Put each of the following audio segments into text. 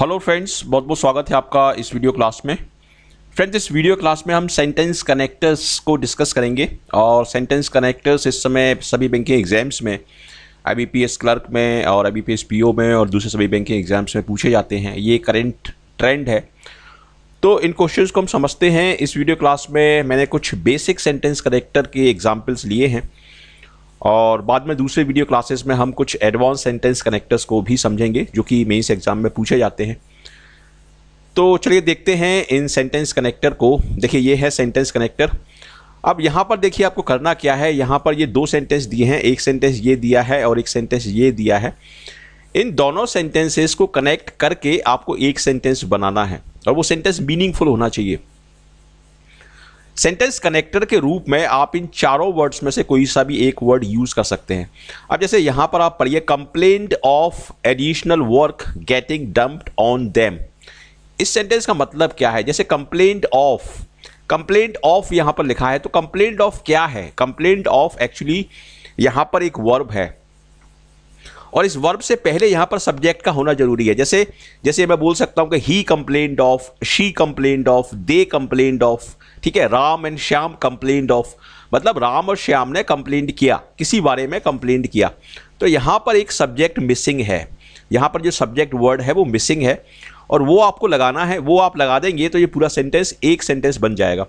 Hello friends बहुत बहुत स्वागत है आपका इस वीडियो क्लास में फ्रेंड्स इस वीडियो क्लास में हम सेंटेंस कनेक्टर्स को डिस्कस करेंगे और सेंटेंस कनेक्टर्स इस समय सभी बैंकिंग एग्जाम्स में आईबीपीएस क्लर्क में और आईबीपीएस पीओ में और दूसरे सभी बैंकिंग एग्जाम्स में पूछे जाते हैं ये करेंट ट्रेंड है तो इन क्वेश्चन को हम समझते हैं इस वीडियो क्लास में मैंने कुछ बेसिक सेंटेंस कनेक्टर के एग्जाम्पल्स लिए हैं और बाद में दूसरे वीडियो क्लासेस में हम कुछ एडवांस सेंटेंस कनेक्टर्स को भी समझेंगे जो कि मेन्स एग्ज़ाम में पूछे जाते हैं तो चलिए देखते हैं इन सेंटेंस कनेक्टर को देखिए ये है सेंटेंस कनेक्टर अब यहाँ पर देखिए आपको करना क्या है यहाँ पर ये दो सेंटेंस दिए हैं एक सेंटेंस ये दिया है और एक सेंटेंस ये दिया है इन दोनों सेंटेंसेस को कनेक्ट करके आपको एक सेंटेंस बनाना है और वो सेंटेंस मीनिंगफुल होना चाहिए सेंटेंस कनेक्टर के रूप में आप इन चारों वर्ड्स में से कोई सा भी एक वर्ड यूज कर सकते हैं अब जैसे यहां पर आप पढ़िए complaint of additional work getting dumped on them इस सेंटेंस का मतलब क्या है जैसे कंप्लेंट ऑफ कंप्लेंट ऑफ यहां पर लिखा है तो कंप्लेंट ऑफ क्या है कंप्लेंट ऑफ एक्चुअली यहां पर एक वर्ब है और इस वर्ब से पहले यहाँ पर सब्जेक्ट का होना जरूरी है जैसे जैसे मैं बोल सकता हूँ कि he complained of she complained of they complained of ठीक है Ram and Shyam complained of मतलब राम और श्याम ने कंप्लेंट किया किसी बारे में कंप्लेंट किया तो यहाँ पर एक सब्जेक्ट मिसिंग है यहाँ पर जो सब्जेक्ट वर्ड है वो मिसिंग है और वो आपको लगाना है वो आप लगा देंगे तो ये पूरा सेंटेंस एक सेंटेंस बन जाएगा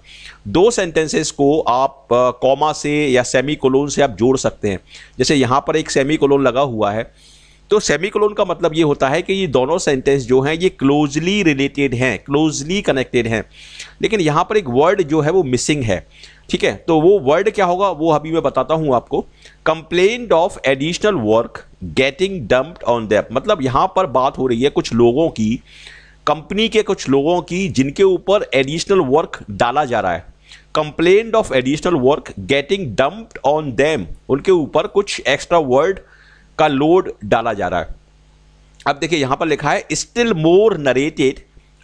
दो सेंटेंसेस को आप कॉमा से या सेमी कोलोन से आप जोड़ सकते हैं जैसे यहाँ पर एक सेमी कोलोन लगा हुआ है तो सेमी कोलोन का मतलब ये होता है कि ये दोनों सेंटेंस जो हैं ये क्लोजली रिलेटेड हैं क्लोजली कनेक्टेड हैं लेकिन यहाँ पर एक वर्ड जो है वो मिसिंग है ठीक है तो वो वर्ड क्या होगा वो अभी मैं बताता हूँ आपको complaint of additional work getting dumped on them मतलब यहाँ पर बात हो रही है कुछ लोगों की कंपनी के कुछ लोगों की जिनके ऊपर एडिशनल वर्क डाला जा रहा है complaint of additional work getting dumped on them उनके ऊपर कुछ एक्स्ट्रा वर्ड का लोड डाला जा रहा है अब देखिए यहाँ पर लिखा है still more narrated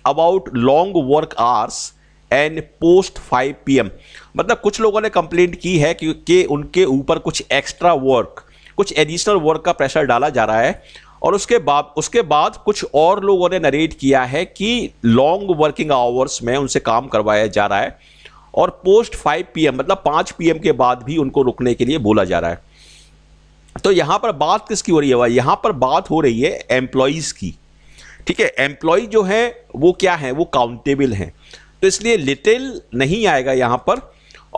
about long work hours and post 5 PM मतलब कुछ लोगों ने कंप्लेंट की है कि, कि उनके ऊपर कुछ एक्स्ट्रा वर्क कुछ एडिशनल वर्क का प्रेशर डाला जा रहा है और उसके बाद उसके बाद कुछ और लोगों ने नरेट किया है कि लॉन्ग वर्किंग आवर्स में उनसे काम करवाया जा रहा है और पोस्ट 5 पीएम मतलब 5 पीएम के बाद भी उनको रुकने के लिए बोला जा रहा है तो यहाँ पर बात किसकी हो रही है भाई यहाँ पर बात हो रही है एम्प्लॉयज़ की ठीक है एम्प्लॉय जो है वो क्या है वो काउंटेबल हैं तो इसलिए लिटिल नहीं आएगा यहाँ पर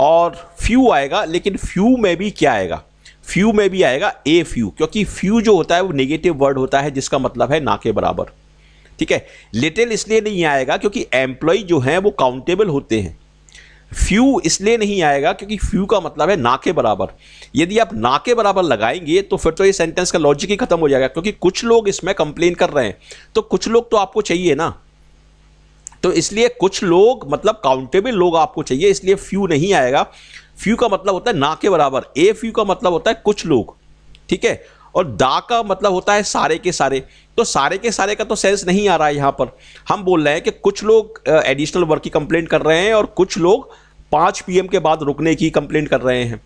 और फ्यू आएगा लेकिन फ्यू में भी क्या आएगा फ्यू में भी आएगा ए फ्यू क्योंकि फ्यू जो होता है वो नेगेटिव वर्ड होता है जिसका मतलब है ना के बराबर ठीक है लिटिल इसलिए नहीं आएगा क्योंकि एम्प्लॉय जो हैं वो काउंटेबल होते हैं फ्यू इसलिए नहीं आएगा क्योंकि फ्यू का मतलब है ना के बराबर यदि आप ना के बराबर लगाएंगे तो फिर तो ये सेंटेंस का लॉजिक ही खत्म हो जाएगा क्योंकि कुछ लोग इसमें कंप्लेन कर रहे हैं तो कुछ लोग तो आपको चाहिए ना तो इसलिए कुछ लोग मतलब काउंटेबल लोग आपको चाहिए इसलिए फ्यू नहीं आएगा फ्यू का मतलब होता है ना के बराबर ए फ्यू का मतलब होता है कुछ लोग ठीक है और दा का मतलब होता है सारे के सारे तो सारे के सारे का तो सेंस नहीं आ रहा है यहाँ पर हम बोल रहे हैं कि कुछ लोग एडिशनल वर्क की कंप्लेंट कर रहे हैं और कुछ लोग पाँच पीएम के बाद रुकने की कंप्लेंट कर रहे हैं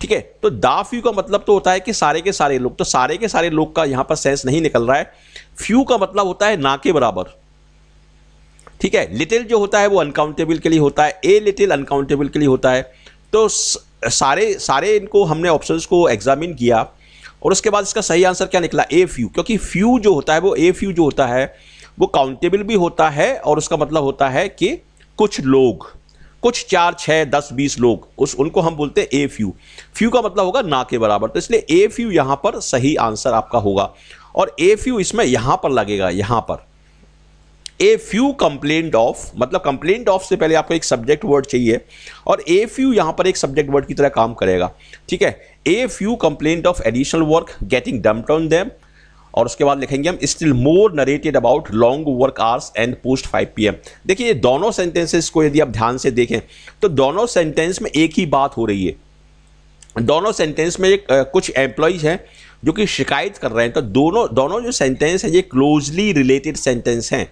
ठीक है तो दा फ्यू का मतलब तो होता है कि सारे के सारे लोग तो सारे के सारे लोग का यहाँ पर सेंस नहीं निकल रहा है फ्यू का मतलब होता है ना के बराबर ठीक है लिटिल जो होता है वो अनकाउंटेबल के लिए होता है ए लिटिल अनकाउंटेबल के लिए होता है तो सारे सारे इनको हमने ऑप्शंस को एग्जामिन किया और उसके बाद इसका सही आंसर क्या निकला ए फ्यू क्योंकि फ्यू जो होता है वो ए फ्यू जो होता है वो काउंटेबल भी होता है और उसका मतलब होता है कि कुछ लोग कुछ चार छः दस बीस लोग उस उनको हम बोलते हैं ए फ्यू फ्यू का मतलब होगा ना के बराबर तो इसलिए ए फ्यू यहाँ पर सही आंसर आपका होगा और ए फ्यू इसमें यहाँ पर लगेगा यहाँ पर ए फ्यू कंप्लेंट ऑफ मतलब कंप्लेंट ऑफ से पहले आपको एक सब्जेक्ट वर्ड चाहिए और ए फ्यू यहाँ पर एक सब्जेक्ट वर्ड की तरह काम करेगा ठीक है a few complaint of additional work getting dumped on them और उसके बाद लिखेंगे हम still more narrated about long work hours and post 5 PM देखिए ये दोनों सेंटेंसेस को यदि आप ध्यान से देखें तो दोनों सेंटेंस में एक ही बात हो रही है दोनों सेंटेंस में एक आ, कुछ एम्प्लॉयज हैं जो कि शिकायत कर रहे हैं तो दोनों दोनों जो सेंटेंस हैं ये क्लोजली रिलेटेड सेंटेंस हैं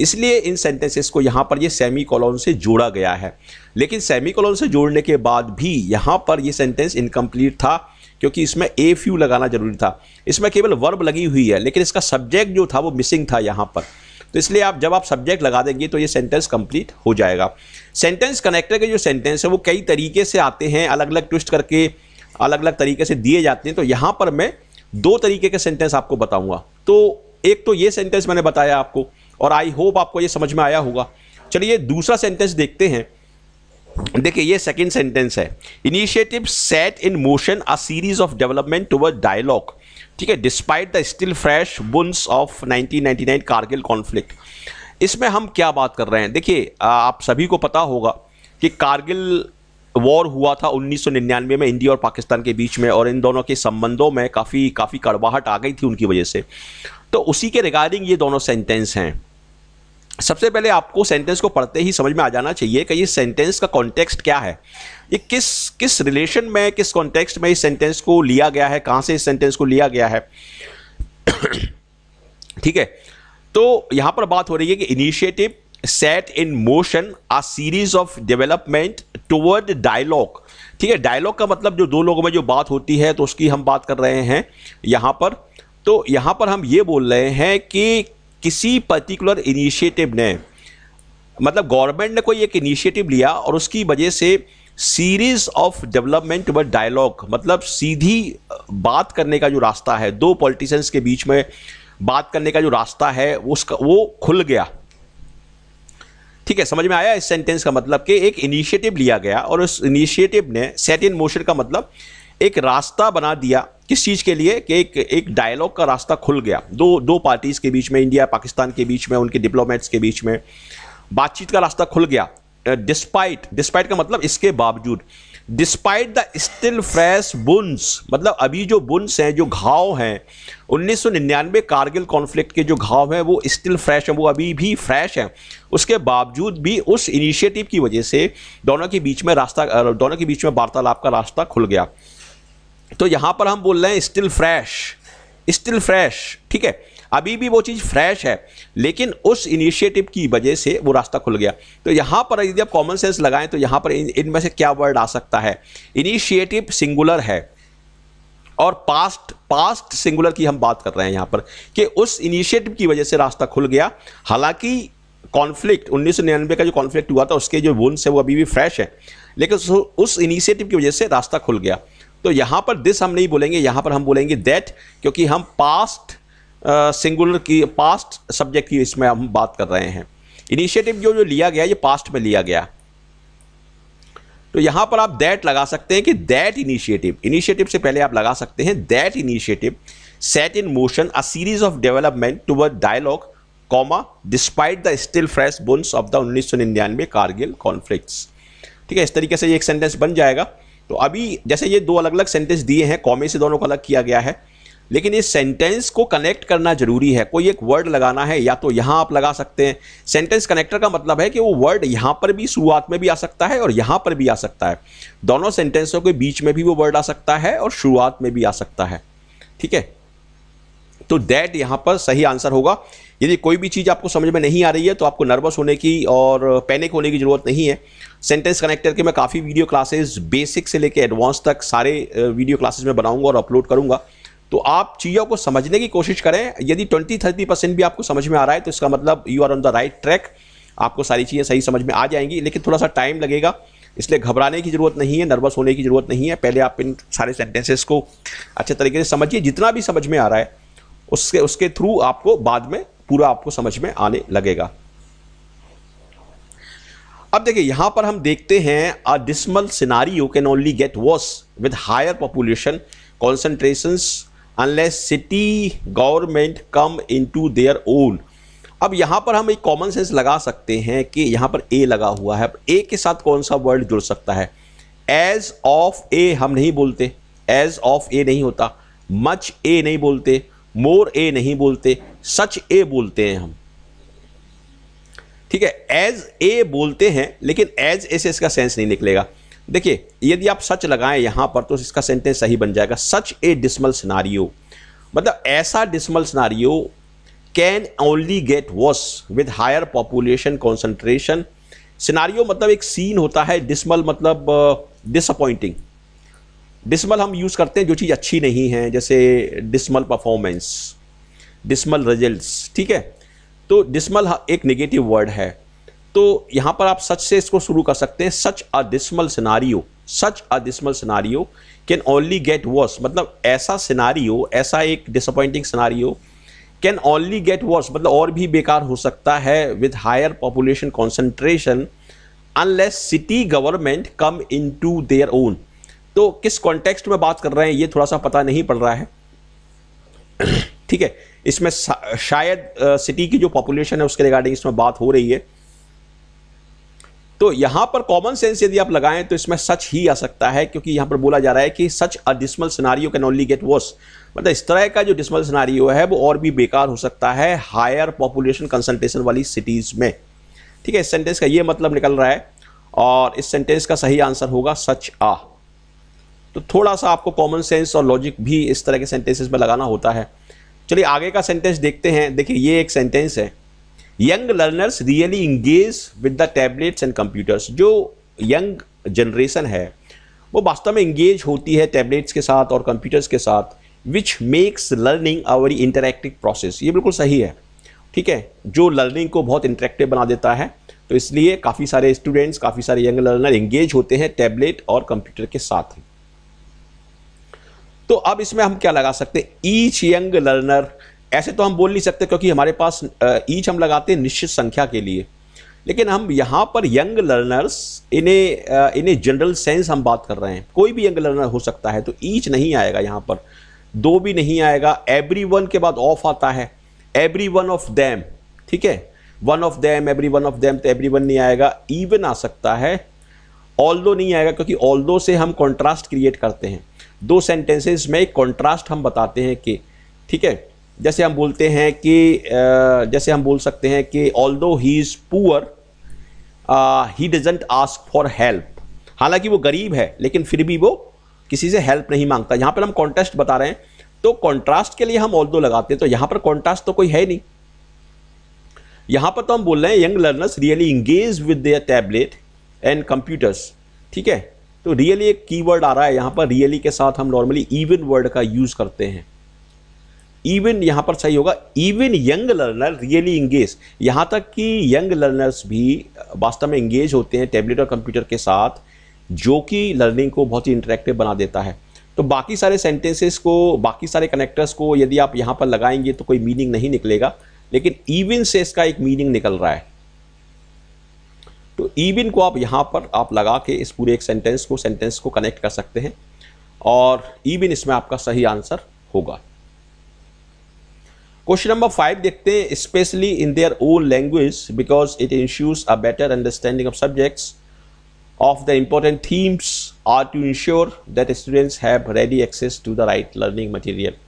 इसलिए इन सेंटेंसेस को यहाँ पर ये सेमी कॉलोन से जोड़ा गया है लेकिन सेमी कॉलोन से जोड़ने के बाद भी यहाँ पर ये सेंटेंस इनकम्प्लीट था क्योंकि इसमें ए फ्यू लगाना जरूरी था इसमें केवल वर्ब लगी हुई है लेकिन इसका सब्जेक्ट जो था वो मिसिंग था यहाँ पर तो इसलिए आप जब आप सब्जेक्ट लगा देंगे तो ये सेंटेंस कंप्लीट हो जाएगा सेंटेंस कनेक्टर के जो सेंटेंस है वो कई तरीके से आते हैं अलग अलग ट्विस्ट करके अलग अलग तरीके से दिए जाते हैं तो यहाँ पर मैं दो तरीके के सेंटेंस आपको बताऊंगा तो एक तो ये सेंटेंस मैंने बताया आपको और आई होप आपको ये समझ में आया होगा चलिए दूसरा सेंटेंस देखते हैं देखिए ये सेकंड सेंटेंस है initiative set in motion a series of development toward dialogue ठीक है डिस्पाइट द स्टिल फ्रेश बुन्स ऑफ 1999 कारगिल कॉन्फ्लिक्ट इसमें हम क्या बात कर रहे हैं देखिए आप सभी को पता होगा कि कारगिल वॉर हुआ था 1999 में इंडिया और पाकिस्तान के बीच में और इन दोनों के संबंधों में काफ़ी काफ़ी कड़वाहट आ गई थी उनकी वजह से तो उसी के रिगार्डिंग ये दोनों सेंटेंस हैं सबसे पहले आपको सेंटेंस को पढ़ते ही समझ में आ जाना चाहिए कि ये सेंटेंस का कॉन्टेक्स्ट क्या है ये किस किस रिलेशन में किस कॉन्टेक्स्ट में इस सेंटेंस को लिया गया है कहाँ से इस सेंटेंस को लिया गया है ठीक है तो यहाँ पर बात हो रही है कि initiative set in motion a series of development toward dialogue ठीक है डायलॉग का मतलब जो दो लोगों में जो बात होती है तो उसकी हम बात कर रहे हैं यहाँ पर तो यहाँ पर हम ये बोल रहे हैं कि किसी पर्टिकुलर इनिशिएटिव ने मतलब गवर्नमेंट ने कोई एक इनिशिएटिव लिया और उसकी वजह से सीरीज ऑफ डेवलपमेंट व डायलॉग मतलब सीधी बात करने का जो रास्ता है दो पॉलिटिशियंस के बीच में बात करने का जो रास्ता है उसका वो खुल गया ठीक है समझ में आया इस सेंटेंस का मतलब कि एक इनिशिएटिव लिया गया और उस इनिशिएटिव ने सेट इन मोशन का मतलब एक रास्ता बना दिया किस चीज़ के लिए कि एक एक डायलॉग का रास्ता खुल गया दो दो पार्टीज़ के बीच में इंडिया पाकिस्तान के बीच में उनके डिप्लोमेट्स के बीच में बातचीत का रास्ता खुल गया डिस्पाइट uh, डिस्पाइट का मतलब इसके बावजूद डिस्पाइट द स्टिल फ्रेश बुन्स मतलब अभी जो बुन्स हैं जो घाव हैं उन्नीस सौ निन्यानवे कारगिल कॉन्फ्लिक्ट के जो घाव हैं वो स्टिल फ्रेश हैं वो अभी भी फ्रेश हैं उसके बावजूद भी उस इनिशिएटिव की वजह से दोनों के बीच में रास्ता uh, दोनों के बीच में वार्तालाप का रास्ता खुल गया तो यहाँ पर हम बोल रहे हैं स्टिल फ्रेश स्टिल फ्रेश ठीक है अभी भी वो चीज़ फ्रेश है लेकिन उस इनिशिएटिव की वजह से वो रास्ता खुल गया तो यहाँ पर यदि आप कॉमन सेंस लगाएं तो यहाँ पर इनमें इन से क्या वर्ड आ सकता है इनिशिएटिव सिंगुलर है और पास्ट पास्ट सिंगुलर की हम बात कर रहे हैं यहाँ पर कि उस इनिशिएटिव की वजह से रास्ता खुल गया हालांकि कॉन्फ्लिक्ट उन्नीस का जो कॉन्फ्लिक्ट हुआ था उसके जो वुन्स है वो अभी भी फ्रेश है लेकिन उस इनिशिएटिव की वजह से रास्ता खुल गया तो यहाँ पर दिस हम नहीं बोलेंगे यहाँ पर हम बोलेंगे दैट क्योंकि हम पास्ट सिंगुलर uh, की पास्ट सब्जेक्ट की इसमें हम बात कर रहे हैं इनिशिएटिव जो जो लिया गया ये पास्ट में लिया गया तो यहाँ पर आप दैट लगा सकते हैं कि दैट इनिशिएटिव इनिशिएटिव से पहले आप लगा सकते हैं that initiative motion series of development to of dialogue comma despite the still fresh बोन्स ऑफ द उन्नीस सौ निन्यानवे कारगिल कॉन्फ्लिक्ट ठीक है इस तरीके से ये एक सेंटेंस बन जाएगा तो अभी जैसे ये दो अलग अलग सेंटेंस दिए हैं कॉमे से दोनों को अलग किया गया है लेकिन इस सेंटेंस को कनेक्ट करना जरूरी है कोई एक वर्ड लगाना है या तो यहाँ आप लगा सकते हैं सेंटेंस कनेक्टर का मतलब है कि वो वर्ड यहाँ पर भी शुरुआत में भी आ सकता है और यहाँ पर भी आ सकता है दोनों सेंटेंसों के बीच में भी वो वर्ड आ सकता है और शुरुआत में भी आ सकता है ठीक है तो दैट यहाँ पर सही आंसर होगा यदि कोई भी चीज़ आपको समझ में नहीं आ रही है तो आपको नर्वस होने की और पैनिक होने की ज़रूरत नहीं है सेंटेंस कनेक्टर के मैं काफ़ी वीडियो क्लासेस बेसिक से लेकर एडवांस तक सारे वीडियो क्लासेस में बनाऊंगा और अपलोड करूंगा तो आप चीज़ों को समझने की कोशिश करें यदि ट्वेंटी थर्टी परसेंट भी आपको समझ में आ रहा है तो इसका मतलब you are on the right track आपको सारी चीज़ें सही समझ में आ जाएंगी लेकिन थोड़ा सा टाइम लगेगा इसलिए घबराने की ज़रूरत नहीं है नर्वस होने की ज़रूरत नहीं है पहले आप इन सारे सेंटेंसेस को अच्छे तरीके से समझिए जितना भी समझ में आ रहा है उसके उसके थ्रू आपको बाद में पूरा आपको समझ में आने लगेगा अब देखिए यहां पर हम देखते हैं a dismal you can only get worse with higher population concentration unless city government come in to their own अब यहां पर हम एक कॉमन सेंस लगा सकते हैं कि यहां पर ए लगा हुआ है अब ए के साथ कौन सा वर्ड जुड़ सकता है एज ऑफ ए हम नहीं बोलते एज ऑफ ए नहीं होता मच ए नहीं बोलते मोर ए नहीं बोलते सच ए बोलते हैं हम ठीक है एज ए बोलते हैं लेकिन एज ए से इसका सेंस नहीं निकलेगा देखिए यदि आप सच लगाएं यहां पर तो इसका सेंटेंस सही बन जाएगा सच ए डिसमल सिनारियो मतलब ऐसा dismal scenario can only get worse with higher population concentration scenario मतलब एक सीन होता है डिसमल मतलब डिसअपॉइंटिंग uh, डिसमल हम यूज़ करते हैं जो चीज़ अच्छी नहीं है जैसे डिसमल परफॉर्मेंस डिसमल रिजल्ट्स ठीक है तो डिसमल एक नेगेटिव वर्ड है तो यहाँ पर आप सच से इसको शुरू कर सकते हैं such a dismal scenario such a dismal scenario can only get worse मतलब ऐसा सिनारियो ऐसा एक disappointing scenario can only get worse मतलब और भी बेकार हो सकता है with higher population concentration unless city government come in to their own तो किस कॉन्टेक्स्ट में बात कर रहे हैं ये थोड़ा सा पता नहीं पड़ रहा है ठीक है इसमें शायद सिटी की जो पॉपुलेशन है उसके रिगार्डिंग इसमें बात हो रही है तो यहां पर कॉमन सेंस यदि आप लगाएं तो इसमें सच ही आ सकता है क्योंकि यहां पर बोला जा रहा है कि such a scenario can only get worse मतलब इस तरह का जो डिसमल सिनारियो है वो और भी बेकार हो सकता है हायर पॉपुलेशन कंसंट्रेशन वाली सिटीज़ में ठीक है इस सेंटेंस का ये मतलब निकल रहा है और इस सेंटेंस का सही आंसर होगा सच आ तो थोड़ा सा आपको कॉमन सेंस और लॉजिक भी इस तरह के सेंटेंसेस में लगाना होता है चलिए आगे का सेंटेंस देखते हैं देखिए ये एक सेंटेंस है young learners really engage with the tablets and computers जो यंग जनरेशन है वो वास्तव में इंगेज होती है टैबलेट्स के साथ और कंप्यूटर्स के साथ which makes learning a more interactive process ये बिल्कुल सही है ठीक है जो लर्निंग को बहुत इंटरेक्टिव बना देता है तो इसलिए काफ़ी सारे स्टूडेंट्स काफ़ी सारे यंग लर्नर इंगेज होते हैं टैबलेट और कंप्यूटर के साथ ही तो अब इसमें हम क्या लगा सकते हैं ईच यंग लर्नर ऐसे तो हम बोल नहीं सकते क्योंकि हमारे पास ईच हम लगाते हैं निश्चित संख्या के लिए लेकिन हम यहाँ पर यंग लर्नर्स इन्हें इन्हें जनरल सेंस हम बात कर रहे हैं कोई भी यंग लर्नर हो सकता है तो ईच नहीं आएगा यहाँ पर दो भी नहीं आएगा एवरी वन के बाद ऑफ आता है एवरी वन ऑफ दैम ठीक है one of them every one of them तो एवरी वन नहीं आएगा इवन आ सकता है ऑल दो नहीं आएगा क्योंकि ऑल दो से हम कॉन्ट्रास्ट क्रिएट करते हैं दो सेंटेंसेस में एक कॉन्ट्रास्ट हम बताते हैं कि ठीक है जैसे हम बोलते हैं कि जैसे हम बोल सकते हैं कि although he is poor he doesn't ask for help हालांकि वो गरीब है लेकिन फिर भी वो किसी से हेल्प नहीं मांगता यहाँ पर हम कॉन्टेस्ट बता रहे हैं तो कॉन्ट्रास्ट के लिए हम ऑल दो लगाते हैं तो यहाँ पर कॉन्ट्रास्ट तो कोई है नहीं यहाँ पर तो हम बोल रहे हैं young learners really engage with their tablet and computers ठीक है तो रियली एक कीवर्ड आ रहा है यहाँ पर रियली के साथ हम नॉर्मली इवन वर्ड का यूज़ करते हैं इवन यहाँ पर सही होगा even young learner really engage यहाँ तक कि यंग लर्नर्स भी वास्तव में इंगेज होते हैं टैबलेट और कंप्यूटर के साथ जो कि लर्निंग को बहुत ही इंटरेक्टिव बना देता है तो बाकी सारे सेंटेंसेस को बाकी सारे कनेक्टर्स को यदि आप यहाँ पर लगाएंगे तो कोई मीनिंग नहीं निकलेगा लेकिन इवन से इसका एक मीनिंग निकल रहा है तो ईविन को आप यहाँ पर आप लगा के इस पूरे एक सेंटेंस को सेंटेंस को कनेक्ट कर सकते हैं और ईविन इसमें आपका सही आंसर होगा क्वेश्चन नंबर फाइव देखते हैं specially in their own language because it ensures a better understanding of subjects of the important themes are to ensure that students have ready access to the right learning material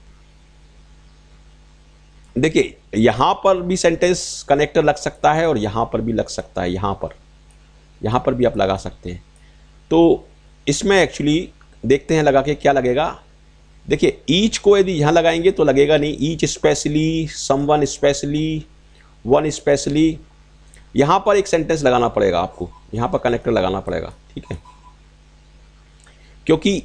देखिए यहां पर भी sentence connector लग सकता है और यहां पर भी लग सकता है यहां पर यहाँ पर भी आप लगा सकते हैं तो इसमें एक्चुअली देखते हैं लगा के क्या लगेगा देखिए ईच को यदि यहाँ लगाएंगे तो लगेगा नहीं each specially some one specially one specially यहाँ पर एक सेंटेंस लगाना पड़ेगा आपको यहाँ पर कनेक्टर लगाना पड़ेगा ठीक है क्योंकि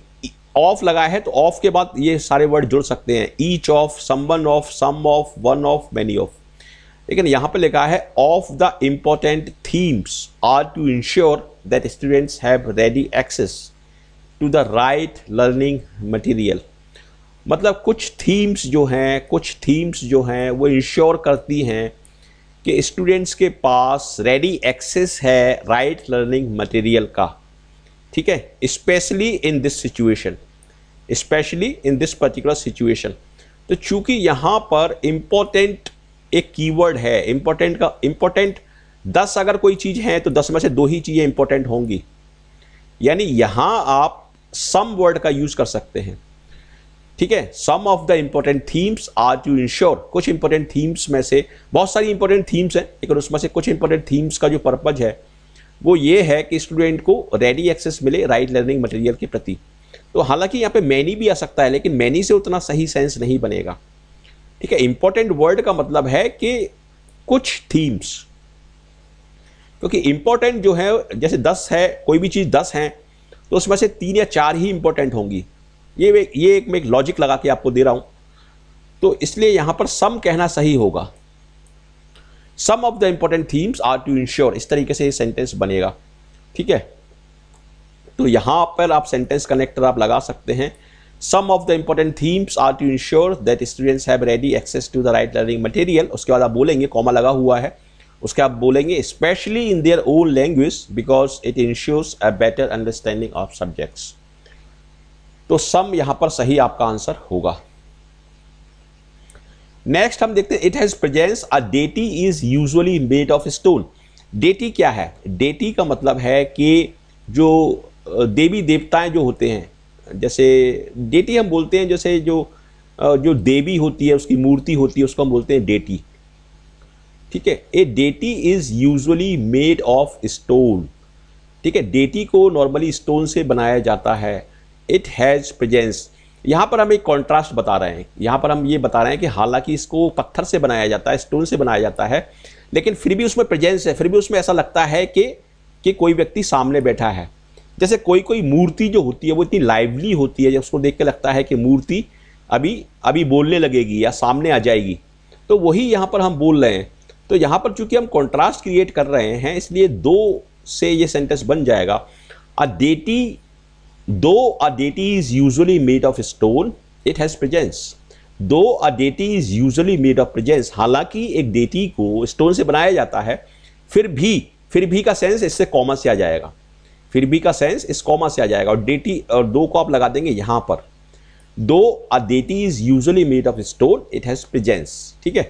ऑफ लगाया है तो ऑफ के बाद ये सारे वर्ड जुड़ सकते हैं each of some one of some of one of many of लेकिन यहाँ पर लिखा है of the important themes are to ensure that students have ready access to the right learning material मतलब कुछ थीम्स जो हैं कुछ थीम्स जो हैं वो इंश्योर करती हैं कि स्टूडेंट्स के पास रेडी एक्सेस है राइट लर्निंग मटेरियल का ठीक है specially in this situation specially in this particular situation तो चूंकि यहाँ पर इम्पोर्टेंट एक कीवर्ड है इंपॉर्टेंट का इंपॉर्टेंट दस अगर कोई चीज़ है तो दस में से दो ही चीज़ें इंपॉर्टेंट होंगी यानी यहाँ आप सम वर्ड का यूज़ कर सकते हैं ठीक है some of the important themes are you ensure कुछ इंपॉर्टेंट थीम्स में से बहुत सारी इंपॉर्टेंट थीम्स हैं लेकिन उसमें से कुछ इंपॉर्टेंट थीम्स का जो पर्पज है वो ये है कि स्टूडेंट को रेडी एक्सेस मिले राइट लर्निंग मटेरियल के प्रति तो हालांकि यहाँ पे मैनी भी आ सकता है लेकिन मैनी से उतना सही सेंस नहीं बनेगा ठीक है इंपॉर्टेंट वर्ड का मतलब है कि कुछ थीम्स क्योंकि इंपॉर्टेंट जो है जैसे दस है कोई भी चीज़ दस है तो उसमें से तीन या चार ही इंपॉर्टेंट होंगी ये ये एक मैं एक लॉजिक लगा के आपको दे रहा हूं तो इसलिए यहां पर सम कहना सही होगा some of the important themes are to ensure इस तरीके से ये सेंटेंस बनेगा ठीक है तो यहां पर आप सेंटेंस कनेक्टर आप लगा सकते हैं some of the important themes are to ensure that students have ready access to the right learning material उसके बाद आप बोलेंगे कॉमा लगा हुआ है उसके आप बोलेंगे specially in their own language because it ensures a better understanding of subjects तो सम यहां पर सही आपका आंसर होगा नेक्स्ट हम देखते हैं it has presence a deity is usually made of stone deity क्या है डेटी का मतलब है कि जो देवी देवताएं जो होते हैं जैसे डेटी हम बोलते हैं जैसे जो जो देवी होती है उसकी मूर्ति होती है उसको हम बोलते हैं डेटी ठीक है a deity is usually made of stone ठीक है डेटी को नॉर्मली स्टोन से बनाया जाता है इट हैज़ प्रेजेंस यहाँ पर हम एक कॉन्ट्रास्ट बता रहे हैं यहाँ पर हम ये बता रहे हैं कि हालांकि इसको पत्थर से बनाया जाता है स्टोन से बनाया जाता है लेकिन फिर भी उसमें प्रेजेंस है फिर भी उसमें ऐसा लगता है कि कि कोई व्यक्ति सामने बैठा है जैसे कोई कोई मूर्ति जो होती है वो इतनी लाइवली होती है जब उसको देख के लगता है कि मूर्ति अभी अभी बोलने लगेगी या सामने आ जाएगी तो वही यहाँ पर हम बोल रहे हैं तो यहाँ पर चूंकि हम कॉन्ट्रास्ट क्रिएट कर रहे हैं इसलिए दो से ये सेंटेंस बन जाएगा a deity though a deity is usually made of stone it has presence though a deity is usually made of presence हालांकि एक डेटी को स्टोन से बनाया जाता है फिर भी फिर भी का सेंस इससे कॉमन से आ जाएगा फिर बी का सेंस इस कॉमा से आ जाएगा और डेटी और दो को आप लगा देंगे यहां पर though a deity is usually made of stone it has presence ठीक है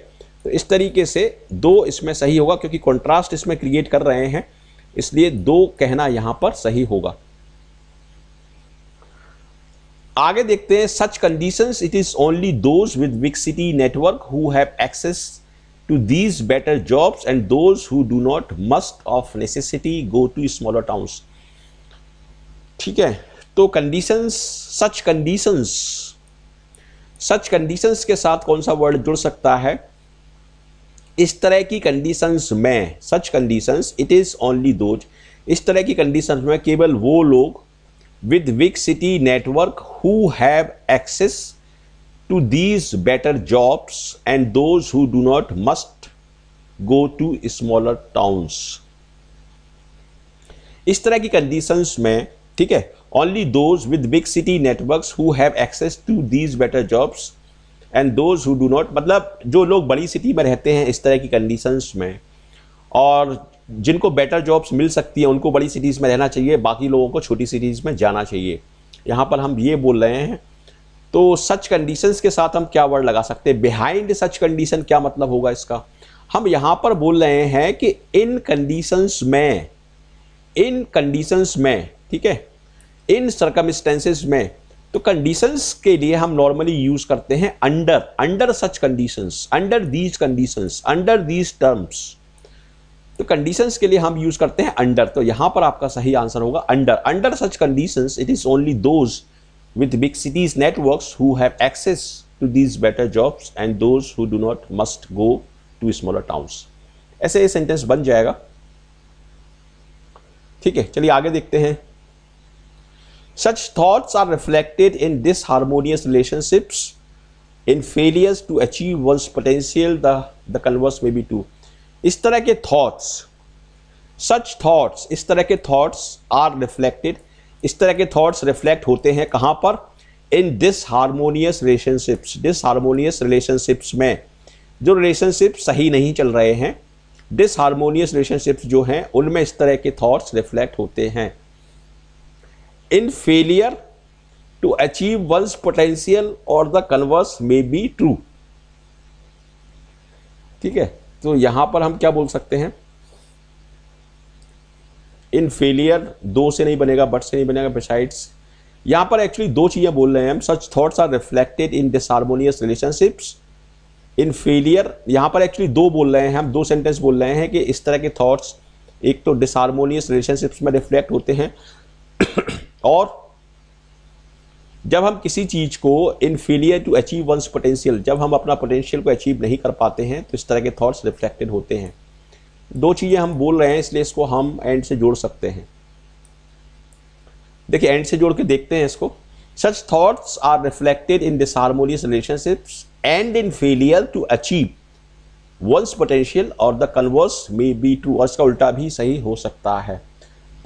तो इस तरीके से दो इसमें सही होगा क्योंकि कॉन्ट्रास्ट इसमें क्रिएट कर रहे हैं इसलिए दो कहना यहां पर सही होगा आगे देखते हैं such condition it is only those with big city network who have access to these better jobs and those who do not must of necessity go to smaller towns ठीक है तो conditions such conditions such conditions के साथ कौन सा word जुड़ सकता है इस तरह की कंडीशंस में such conditions it is only those इस तरह की कंडीशंस में केवल वो लोग with big city network who have access to these better jobs and those who do not must go to smaller towns इस तरह की कंडीशंस में ठीक है only those with big city network who have access to these better jobs and those who do not मतलब जो लोग बड़ी सिटी में रहते हैं इस तरह की कंडीशंस में और जिनको बेटर जॉब्स मिल सकती हैं उनको बड़ी सिटीज़ में रहना चाहिए बाकी लोगों को छोटी सिटीज़ में जाना चाहिए यहाँ पर हम ये बोल रहे हैं तो सच कंडीशंस के साथ हम क्या वर्ड लगा सकते हैं बिहाइंड सच कंडीशन क्या मतलब होगा इसका हम यहाँ पर बोल रहे हैं कि इन कंडीशंस में इन कंडीशंस में ठीक है इन सर्कमस्टेंसेज में तो कंडीशंस के लिए हम नॉर्मली यूज करते हैं under under such conditions under these conditions under these terms तो कंडीशंस के लिए हम यूज करते हैं अंडर तो यहां पर आपका सही आंसर होगा under under such conditions it is only those with big cities networks who have access to these better jobs and those who do not must go to smaller towns ऐसे ये sentence बन जाएगा ठीक है चलिए आगे देखते हैं Such thoughts are reflected in disharmonious relationships, in failures to achieve one's potential, the, the converse may be too. is tarah ke thoughts, such thoughts, is tarah ke thoughts are reflected, is tarah ke thoughts reflect होते हैं कहाँ पर इन disharmonious relationships डिसहारमोनियस relationships में जो relationship सही नहीं चल रहे हैं डिसहारमोनियस रिलेशनशिप्स जो हैं उनमें इस तरह के थॉट्स रिफ्लेक्ट होते हैं in failure to achieve one's potential और the converse may be true ठीक है तो यहां पर हम क्या बोल सकते हैं इन फेलियर दो से नहीं बनेगा बट से नहीं बनेगा बेसाइड्स यहां पर एक्चुअली दो चीजें बोल रहे हैं such thoughts are reflected in disharmonious relationships in failure यहां पर एक्चुअली दो बोल रहे हैं हम दो सेंटेंस बोल रहे हैं कि इस तरह के थॉट्स एक तो डिसहारमोनियस रिलेशनशिप्स में रिफ्लेक्ट होते हैं और जब हम किसी चीज़ को in failure to achieve one's potential जब हम अपना पोटेंशियल को अचीव नहीं कर पाते हैं तो इस तरह के थॉट्स रिफ्लेक्टेड होते हैं दो चीज़ें हम बोल रहे हैं इसलिए इसको हम एंड से जोड़ सकते हैं देखिए एंड से जोड़ के देखते हैं इसको such thoughts are reflected in this harmonious relationship and in failure to achieve one's potential और the converse may be true और इसका उल्टा भी सही हो सकता है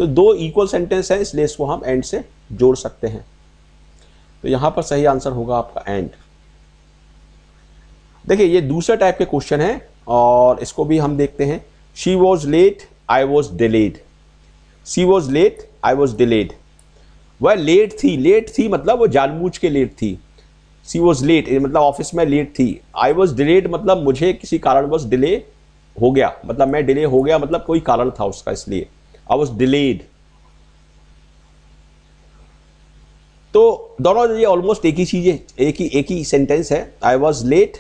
तो दो इक्वल सेंटेंस है इसलिए इसको हम एंड से जोड़ सकते हैं तो यहां पर सही आंसर होगा आपका एंड देखिए ये दूसरे टाइप के क्वेश्चन है और इसको भी हम देखते हैं she was late I was delayed she was late I was delayed वह लेट थी लेट थी मतलब वो जानबूझ के लेट थी सी वॉज लेट मतलब ऑफिस में लेट थी आई वॉज डिलेड मतलब मुझे किसी कारणवश डिले हो गया मतलब मैं डिले हो गया मतलब कोई कारण था उसका इसलिए आई वॉज डिलेड तो दोनों ये ऑलमोस्ट एक ही चीज है एक ही एक ही सेंटेंस है आई वॉज लेट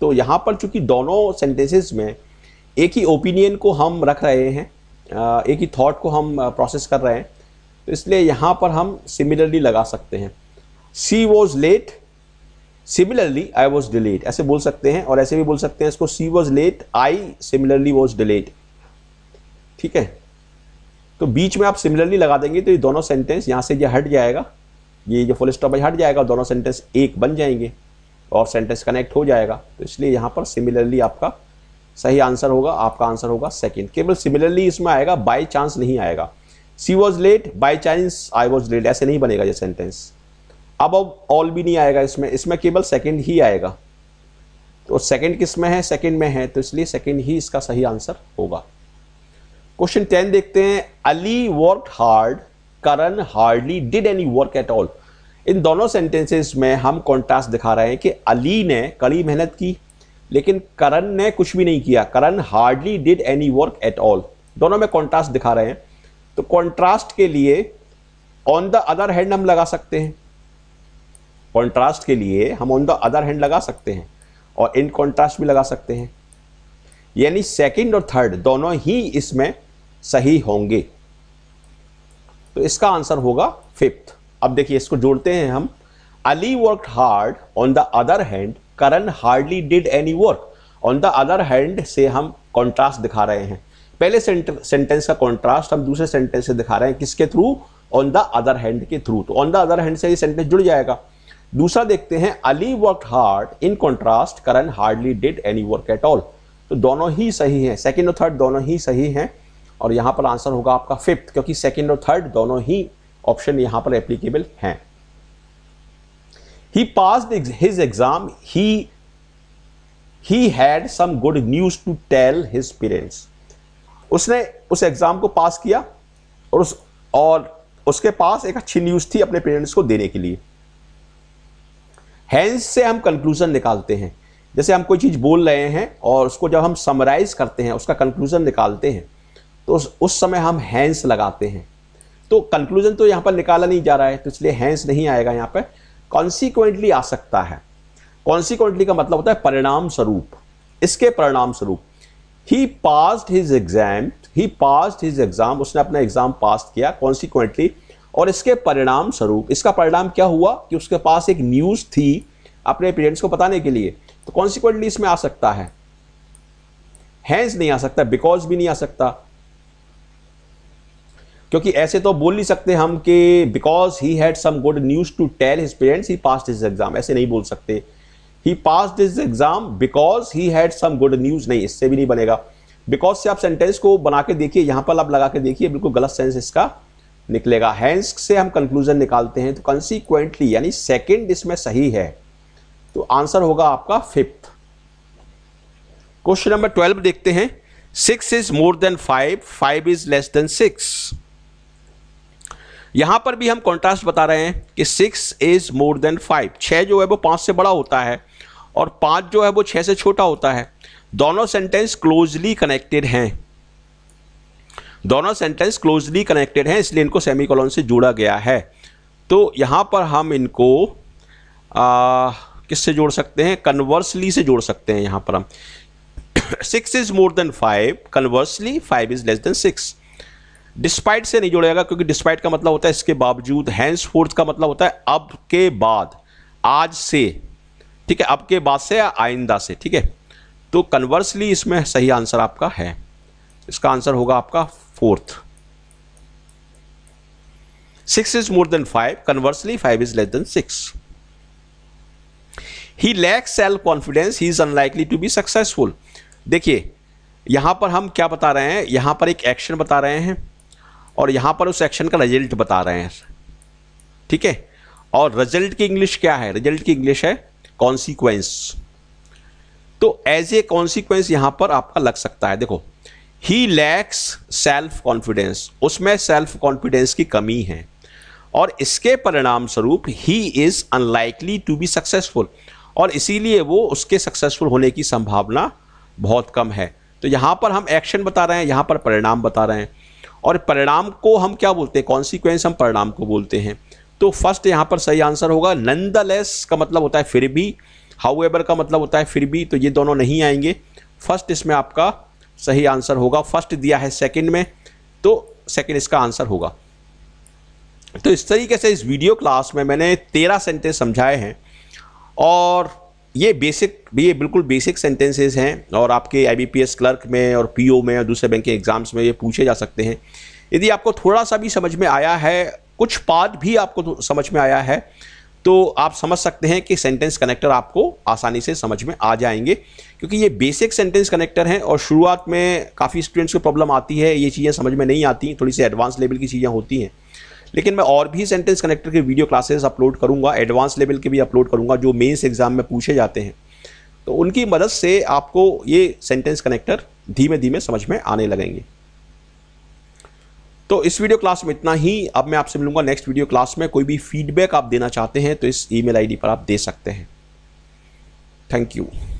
तो यहां पर चूंकि दोनों सेंटेंसेस में एक ही ओपिनियन को हम रख रहे हैं एक ही थॉट को हम प्रोसेस कर रहे हैं तो इसलिए यहां पर हम सिमिलरली लगा सकते हैं she was late similarly I was delayed ऐसे बोल सकते हैं और ऐसे भी बोल सकते हैं इसको she was late I similarly was delayed ठीक है तो बीच में आप सिमिलरली लगा देंगे तो ये दोनों सेंटेंस यहाँ से ये हट जाएगा ये जो फुल स्टॉप हट जाएगा दोनों सेंटेंस एक बन जाएंगे और सेंटेंस कनेक्ट हो जाएगा तो इसलिए यहाँ पर सिमिलरली आपका सही आंसर होगा आपका आंसर होगा सेकेंड केवल सिमिलरली इसमें आएगा बाई चांस नहीं आएगा she was late by chance I was late ऐसे नहीं बनेगा ये सेंटेंस अब अब ऑल भी नहीं आएगा इसमें इसमें केवल सेकेंड ही आएगा तो सेकेंड किस में है सेकेंड में है तो इसलिए सेकेंड ही इसका सही आंसर होगा क्वेश्चन टेन देखते हैं Ali work hard Karan hardly did any work at all इन दोनों सेंटेंसेस में हम कॉन्ट्रास्ट दिखा रहे हैं कि अली ने कड़ी मेहनत की लेकिन करण ने कुछ भी नहीं किया Karan hardly did any work at all दोनों में कॉन्ट्रास्ट दिखा रहे हैं तो कॉन्ट्रास्ट के लिए ऑन द अदर हैंड हम लगा सकते हैं कॉन्ट्रास्ट के लिए हम ऑन द अदर हैंड लगा सकते हैं और इन कॉन्ट्रास्ट भी लगा सकते हैं यानी सेकंड और थर्ड दोनों ही इसमें सही होंगे तो इसका आंसर होगा फिफ्थ अब देखिए इसको जोड़ते हैं हम Ali work hard on the other hand Karan hardly did any work on the other hand से हम कॉन्ट्रास्ट दिखा रहे हैं पहले सेंटेंस का कॉन्ट्रास्ट हम दूसरे सेंटेंस से दिखा रहे हैं किसके through on the other hand के थ्रू तो ऑन द अदर हैंड से ये सेंटेंस जुड़ जाएगा दूसरा देखते हैं Ali work hard in contrast Karan hardly did any work at all तो दोनों ही सही हैं सेकेंड और थर्ड दोनों ही सही हैं और यहाँ पर आंसर होगा आपका फिफ्थ क्योंकि सेकेंड और थर्ड दोनों ही ऑप्शन यहाँ पर एप्लीकेबल हैं he pass his exam he he had some good news to tell his parents उसने उस एग्जाम को पास किया और उस और उसके पास एक अच्छी न्यूज थी अपने पेरेंट्स को देने के लिए हैंस से हम कंक्लूजन निकालते हैं जैसे हम कोई चीज़ बोल रहे हैं और उसको जब हम समराइज करते हैं उसका कंक्लूजन निकालते हैं तो उस, उस समय हम हैंस लगाते हैं तो कंक्लूजन तो यहाँ पर निकाला नहीं जा रहा है तो इसलिए हैंस नहीं आएगा यहाँ पर कॉन्सिक्वेंटली आ सकता है कॉन्सिक्वेंटली का मतलब होता है परिणाम स्वरूप इसके परिणाम स्वरूप he passed his exam he passed his exam उसने अपना एग्जाम पास किया कॉन्सिक्वेंटली और इसके परिणाम स्वरूप इसका परिणाम क्या हुआ कि उसके पास एक न्यूज़ थी अपने पेरेंट्स को बताने के लिए तो कॉन्सिक्वेंटली इसमें आ सकता है हैंस नहीं आ सकता बिकॉज भी नहीं आ सकता क्योंकि ऐसे तो बोल नहीं सकते हम कि because he had some good news to tell his parents he pass this exam ऐसे नहीं बोल सकते he pass this exam because he had some good news नहीं इससे भी नहीं बनेगा बिकॉज से आप सेंटेंस को बना के देखिए यहां पर आप लगा के देखिए बिल्कुल गलत सेंस इसका निकलेगा हैंस से हम कंक्लूजन निकालते हैं तो कंसिक्वेंटली यानी सेकेंड इसमें सही है तो आंसर होगा आपका फिफ्थ क्वेश्चन नंबर ट्वेल्व देखते हैं six is more than five five is less than six यहां पर भी हम कॉन्ट्रास्ट बता रहे हैं कि six is more than five छः जो है वो पाँच से बड़ा होता है और पाँच जो है वो छः से छोटा होता है दोनों सेंटेंस क्लोजली कनेक्टेड हैं दोनों सेंटेंस क्लोजली कनेक्टेड हैं इसलिए इनको सेमी कॉलोन से जोड़ा गया है तो यहाँ पर हम इनको किससे जोड़ सकते हैं कन्वर्सली से जोड़ सकते हैं यहाँ पर हम six is more than five conversely five is less than six despite से नहीं जोड़ेगा क्योंकि डिस्पाइट का मतलब होता है इसके बावजूद हैंस फोर्थ का मतलब होता है अब के बाद आज से ठीक है अब के बाद से या आइंदा से ठीक है तो कन्वर्सली इसमें सही आंसर आपका है इसका आंसर होगा आपका fourth six is more than five conversely five is less than six he lack self confidence he is unlikely to be successful देखिए यहां पर हम क्या बता रहे हैं यहां पर एक एक्शन बता रहे हैं और यहाँ पर उस एक्शन का रिजल्ट बता रहे हैं ठीक है और रिजल्ट की इंग्लिश क्या है रिजल्ट की इंग्लिश है कॉन्सिक्वेंस तो एज ए कॉन्सिक्वेंस यहां पर आपका लग सकता है देखो ही लैक्स सेल्फ कॉन्फिडेंस उसमें सेल्फ कॉन्फिडेंस की कमी है और इसके परिणाम स्वरूप he is unlikely to be successful और इसीलिए वो उसके सक्सेसफुल होने की संभावना बहुत कम है तो यहाँ पर हम एक्शन बता रहे हैं यहाँ पर परिणाम बता रहे हैं और परिणाम को हम क्या बोलते हैं कॉन्सिक्वेंस हम परिणाम को बोलते हैं तो फर्स्ट यहाँ पर सही आंसर होगा नंद का मतलब होता है फिर भी हाउ का मतलब होता है फिर भी तो ये दोनों नहीं आएंगे फर्स्ट इसमें आपका सही आंसर होगा फर्स्ट दिया है सेकेंड में तो सेकेंड इसका आंसर होगा तो इस तरीके से इस वीडियो क्लास में मैंने तेरह सेंटेंस समझाए हैं और ये बेसिक ये बिल्कुल बेसिक सेंटेंसेस हैं और आपके आईबीपीएस क्लर्क में और पीओ में और दूसरे बैंक के एग्ज़ाम्स में ये पूछे जा सकते हैं यदि आपको थोड़ा सा भी समझ में आया है कुछ पाद भी आपको तो समझ में आया है तो आप समझ सकते हैं कि सेंटेंस कनेक्टर आपको आसानी से समझ में आ जाएंगे क्योंकि ये बेसिक सेंटेंस कनेक्टर हैं और शुरुआत में काफ़ी स्टूडेंट्स को प्रॉब्लम आती है ये चीज़ें समझ में नहीं आती थोड़ी सी एडवांस लेवल की चीज़ें होती हैं लेकिन मैं और भी सेंटेंस कनेक्टर के वीडियो क्लासेस अपलोड करूंगा एडवांस लेवल के भी अपलोड करूंगा जो मेन्स एग्जाम में पूछे जाते हैं तो उनकी मदद से आपको ये सेंटेंस कनेक्टर धीमे धीमे समझ में आने लगेंगे तो इस वीडियो क्लास में इतना ही अब मैं आपसे मिलूंगा नेक्स्ट वीडियो क्लास में कोई भी फीडबैक आप देना चाहते हैं तो इस ईमेल आईडी पर आप दे सकते हैं थैंक यू